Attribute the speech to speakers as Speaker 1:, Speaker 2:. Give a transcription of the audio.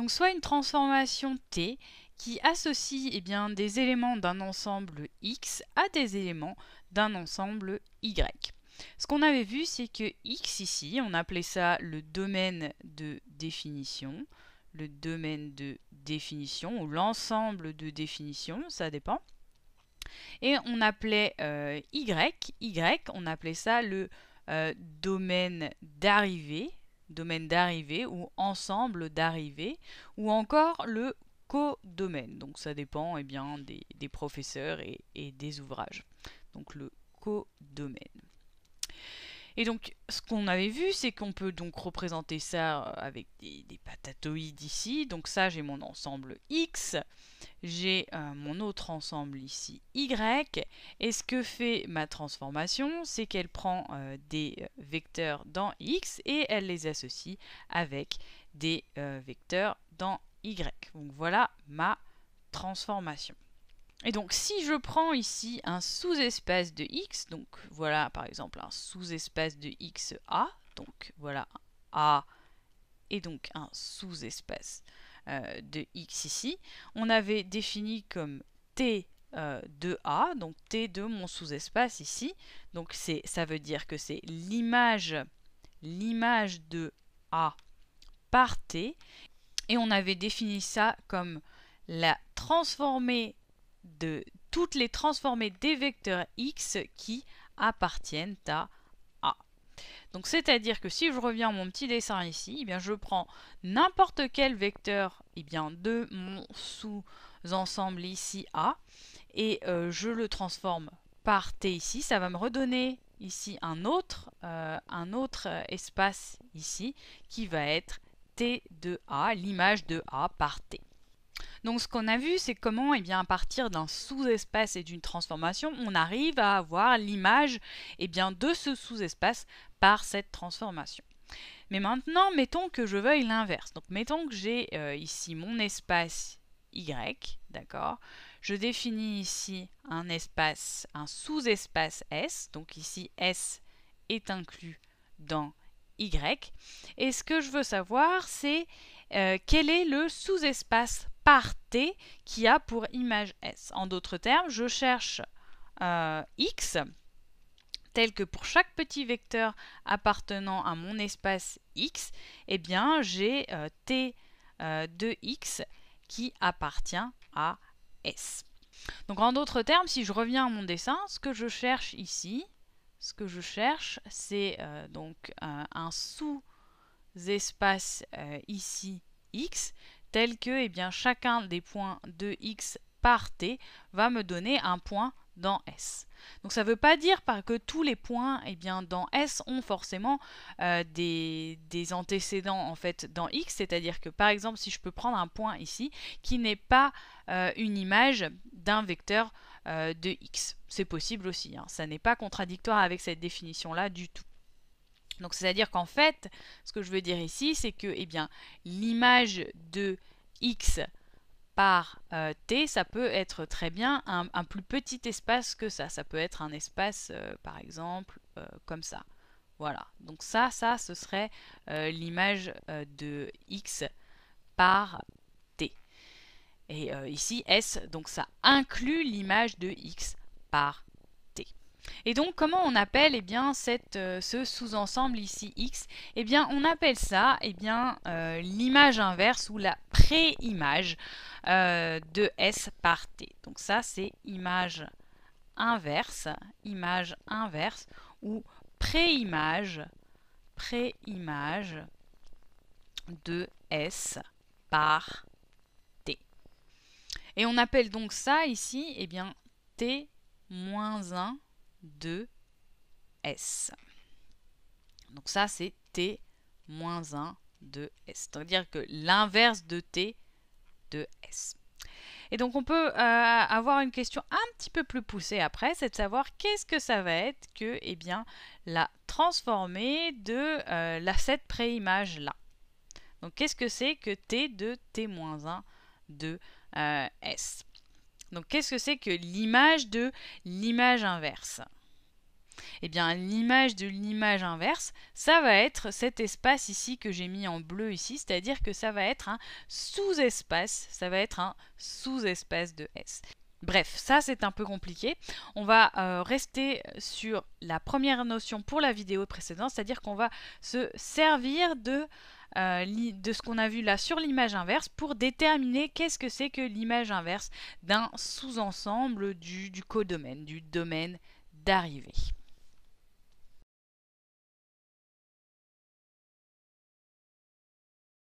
Speaker 1: Donc soit une transformation T qui associe eh bien, des éléments d'un ensemble X à des éléments d'un ensemble Y. Ce qu'on avait vu, c'est que X ici, on appelait ça le domaine de définition, le domaine de définition ou l'ensemble de définition, ça dépend. Et on appelait euh, Y, on appelait ça le euh, domaine d'arrivée domaine d'arrivée ou ensemble d'arrivée, ou encore le codomaine. Donc ça dépend eh bien, des, professeurs et, et, des ouvrages. Donc le codomaine. Et donc, ce qu'on avait vu, c'est qu'on peut donc représenter ça euh, avec des, patatoïdes ici. Donc ça, j'ai mon ensemble X, j'ai euh, mon autre ensemble ici Y. Et ce que fait ma transformation, c'est qu'elle prend euh, des vecteurs dans X et elle les associe avec des vecteurs dans Y. Donc voilà ma transformation. Et donc si je prends ici un sous-espace de x, donc voilà par exemple un sous-espace de xA, donc voilà a et donc un sous-espace euh, de x ici, on avait défini comme t euh, de a, donc t de mon sous-espace ici, donc ça veut dire que c'est l'image l'image de a par t, et on avait défini ça comme la transformée de toutes les transformées des vecteurs x qui appartiennent à A. Donc c'est-à-dire que si je reviens à mon petit dessin ici, eh bien, je prends n'importe quel vecteur eh bien, de mon sous-ensemble ici A et euh, je le transforme par T ici. Ça va me redonner ici un autre, euh, un autre espace ici qui va être T de A, l'image de A par T. Donc ce qu'on a vu, c'est comment, eh bien, à partir d'un sous-espace et d'une transformation, on arrive à avoir l'image eh bien, de ce sous-espace par cette transformation. Mais maintenant, mettons que je veuille l'inverse. Donc mettons que j'ai euh, ici mon espace Y, d'accord Je définis ici un espace, un sous-espace S, donc ici S est inclus dans Y. Et ce que je veux savoir, c'est euh, quel est le sous-espace par t qui a pour image s. En d'autres termes, je cherche euh, x tel que pour chaque petit vecteur appartenant à mon espace x, eh bien j'ai euh, t euh, de x qui appartient à s. Donc en d'autres termes, si je reviens à mon dessin, ce que je cherche ici, ce que je cherche, c'est donc un sous-espace ici x tel que eh bien, chacun des points de x par t va me donner un point dans S. Donc ça ne veut pas dire que tous les points eh bien, dans S ont forcément euh, des, antécédents en fait dans X, c'est-à-dire que par exemple si je peux prendre un point ici qui n'est pas euh, une image d'un vecteur euh, de X. C'est possible aussi, hein. ça n'est pas contradictoire avec cette définition-là du tout. Donc c'est-à-dire qu'en fait, ce que je veux dire ici, c'est que eh bien, l'image de x par euh, t, ça peut être très bien un, plus petit espace que ça. Ça peut être un espace, euh, par exemple, euh, comme ça. Voilà. Donc ça, ça, ce serait l'image de x par t. Et ici, s, donc ça inclut l'image de x par T. Et donc comment on appelle eh bien, euh, ce sous-ensemble ici X Eh bien on appelle ça eh bien, euh, l'image inverse ou la préimage euh, de S par T. Donc ça c'est image inverse, image inverse ou préimage image de S par T. Et on appelle donc ça ici eh bien T moins 1 de s Donc ça, c'est T moins 1 de S. C'est-à-dire que l'inverse de T de S. Et donc on peut euh, avoir une question un petit peu plus poussée après, c'est de savoir qu'est-ce que ça va être que eh bien, la transformée de euh, la cette préimage là. Donc qu'est-ce que c'est que T de T-1 de euh, S donc qu'est-ce que c'est que l'image de l'image inverse eh bien, l'image de l'image inverse, ça va être cet espace ici que j'ai mis en bleu ici, c'est-à-dire que ça va être un sous-espace, ça va être un sous-espace de S. Bref, ça c'est un peu compliqué. On va euh, rester sur la première notion pour la vidéo précédente, c'est-à-dire qu'on va se servir euh, de, ce qu'on a vu là sur l'image inverse pour déterminer qu'est-ce que c'est que l'image inverse d'un sous-ensemble du, du codomaine, du domaine d'arrivée.